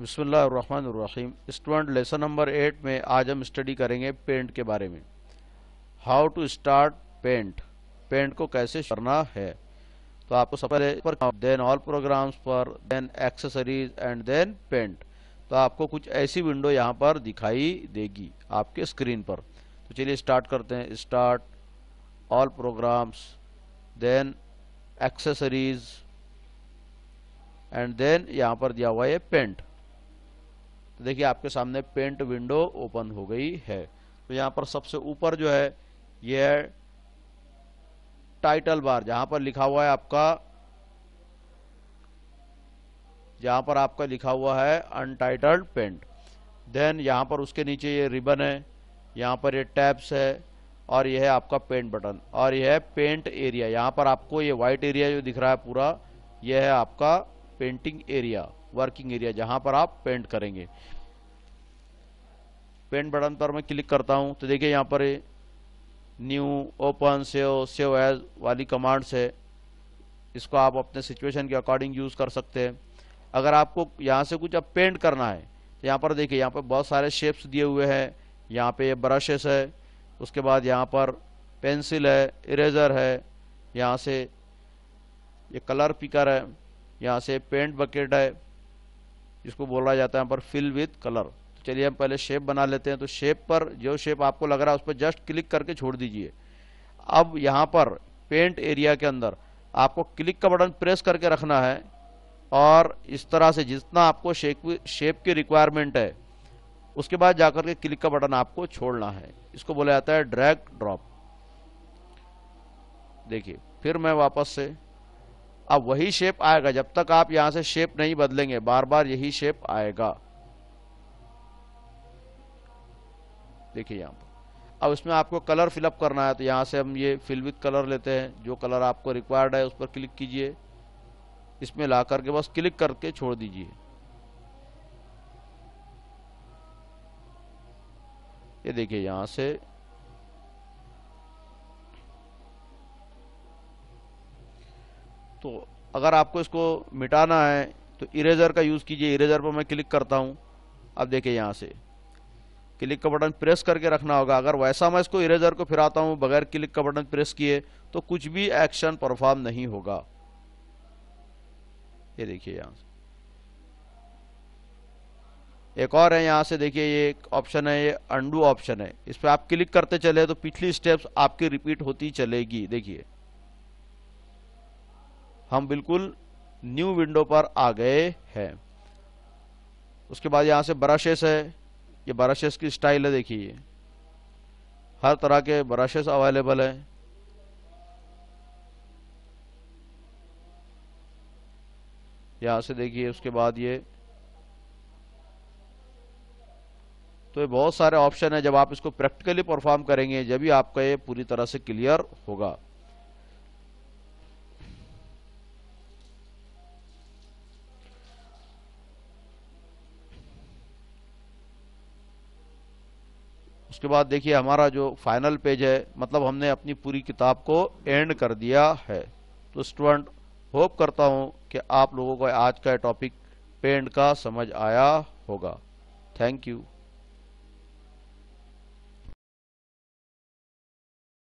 बसमीम student lesson number eight में आज हम स्टडी करेंगे पेंट के बारे में how to start paint paint को कैसे करना है तो आपको सबसे पर देन ऑल प्रोग्राम्स पर then accessories and then paint तो आपको कुछ ऐसी विंडो यहाँ पर दिखाई देगी आपके स्क्रीन पर तो चलिए स्टार्ट करते हैं start all programs then accessories and then यहाँ पर दिया हुआ है पेंट तो देखिए आपके सामने पेंट विंडो ओपन हो गई है तो यहाँ पर सबसे ऊपर जो है ये है टाइटल बार जहाँ पर लिखा हुआ है आपका जहाँ पर आपका लिखा हुआ है अनटाइटल्ड पेंट देन यहाँ पर उसके नीचे ये रिबन है यहाँ पर ये टैब्स है और यह है आपका पेंट बटन और यह है पेंट एरिया यहाँ पर आपको ये वाइट एरिया जो दिख रहा है पूरा यह है आपका पेंटिंग एरिया वर्किंग एरिया जहां पर आप पेंट करेंगे पेंट बटन पर मैं क्लिक करता हूं तो देखिए यहां पर new open save save as वाली कमांड्स है इसको आप अपने सिचुएशन के अकॉर्डिंग यूज कर सकते हैं अगर आपको यहाँ से कुछ अब पेंट करना है तो यहाँ पर देखिए यहाँ पर बहुत सारे शेप्स दिए हुए हैं यहाँ पे ये ब्रशेस है उसके बाद यहाँ पर पेंसिल है इरेजर है यहाँ से ये कलर पिकर है यहाँ से पेंट बकेट है जिसको बोला जाता है यहाँ पर फिल विथ कलर चलिए हम पहले शेप बना लेते हैं तो शेप पर जो शेप आपको लग रहा है उस पर जस्ट क्लिक करके छोड़ दीजिए अब यहाँ पर पेंट एरिया के अंदर आपको क्लिक का बटन प्रेस करके रखना है और इस तरह से जितना आपको शेप शेप की रिक्वायरमेंट है उसके बाद जाकर के क्लिक का बटन आपको छोड़ना है इसको बोला जाता है ड्रैग ड्रॉप देखिए फिर मैं वापस से अब वही शेप आएगा जब तक आप यहां से शेप नहीं बदलेंगे बार बार यही शेप आएगा देखिए यहां पर अब इसमें आपको कलर फिलअप करना है तो यहां से हम ये फिल विथ कलर लेते हैं जो कलर आपको रिक्वायर्ड है उस पर क्लिक कीजिए इसमें ला करके बस क्लिक करके छोड़ दीजिए ये देखिए यहां से तो अगर आपको इसको मिटाना है तो इरेजर का यूज़ कीजिए इरेजर पर मैं क्लिक करता हूँ अब देखिए यहाँ से क्लिक का बटन प्रेस करके रखना होगा अगर वैसा मैं इसको इरेजर को फिराता हूँ बगैर क्लिक का बटन प्रेस किए तो कुछ भी एक्शन परफॉर्म नहीं होगा ये देखिए यहाँ से एक और है यहाँ से देखिए ये एक ऑप्शन है ये अंडू ऑप्शन है इस पर आप क्लिक करते चले तो पिछली स्टेप्स आपकी रिपीट होती चलेगी देखिए हम बिल्कुल न्यू विंडो पर आ गए हैं उसके बाद यहाँ से ब्रशेस है ये ब्रशेस की स्टाइल है देखिए हर तरह के ब्रशेस अवेलेबल है यहाँ से देखिए उसके बाद ये तो ये बहुत सारे ऑप्शन है जब आप इसको प्रैक्टिकली परफॉर्म करेंगे जब भी आपका ये पूरी तरह से क्लियर होगा उसके बाद देखिए हमारा जो फाइनल पेज है मतलब हमने अपनी पूरी किताब को एंड कर दिया है तो स्टूडेंट होप करता हूं कि आप लोगों को आज का टॉपिक पेंट का समझ आया होगा थैंक यू